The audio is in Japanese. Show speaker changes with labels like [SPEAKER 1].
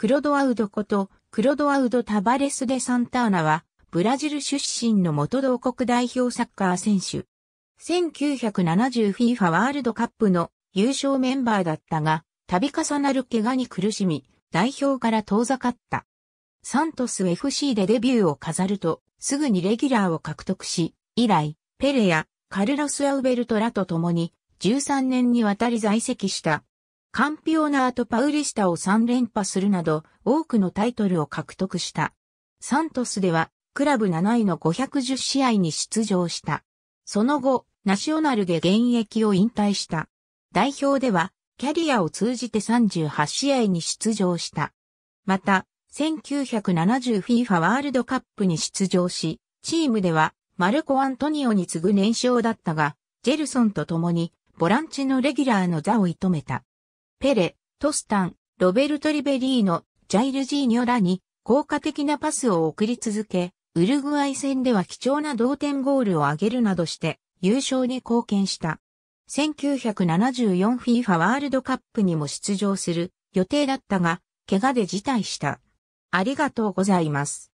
[SPEAKER 1] クロドアウドこと、クロドアウド・タバレス・デ・サンターナは、
[SPEAKER 2] ブラジル出身の元同国代表サッカー選手。1970FIFA ワールドカップの優勝メンバーだったが、度重なる怪我に苦しみ、代表から遠ざかった。サントス FC でデビューを飾ると、すぐにレギュラーを獲得し、以来、ペレやカルロス・アウベルトラと共に13年にわたり在籍したカンピオナート・パウリスタを3連覇するなど、多くのタイトルを獲得した。サントスでは、クラブ7位の510試合に出場した。その後、ナショナルで現役を引退した。代表では、キャリアを通じて38試合に出場した。また、1970FIFA ワールドカップに出場し、チームではマルコ・アントニオに次ぐ年少だったが、ジェルソンと共にボランチのレギュラーの座を射止めた。ペレ、トスタン、ロベルト・リベリーノ、ジャイルジーニョらに効果的なパスを送り続け、ウルグアイ戦では貴重な同点ゴールを挙げるなどして優勝に貢献した。1974FIFA ワールドカップにも出場する予定だっ
[SPEAKER 1] たが、怪我で辞退した。ありがとうございます。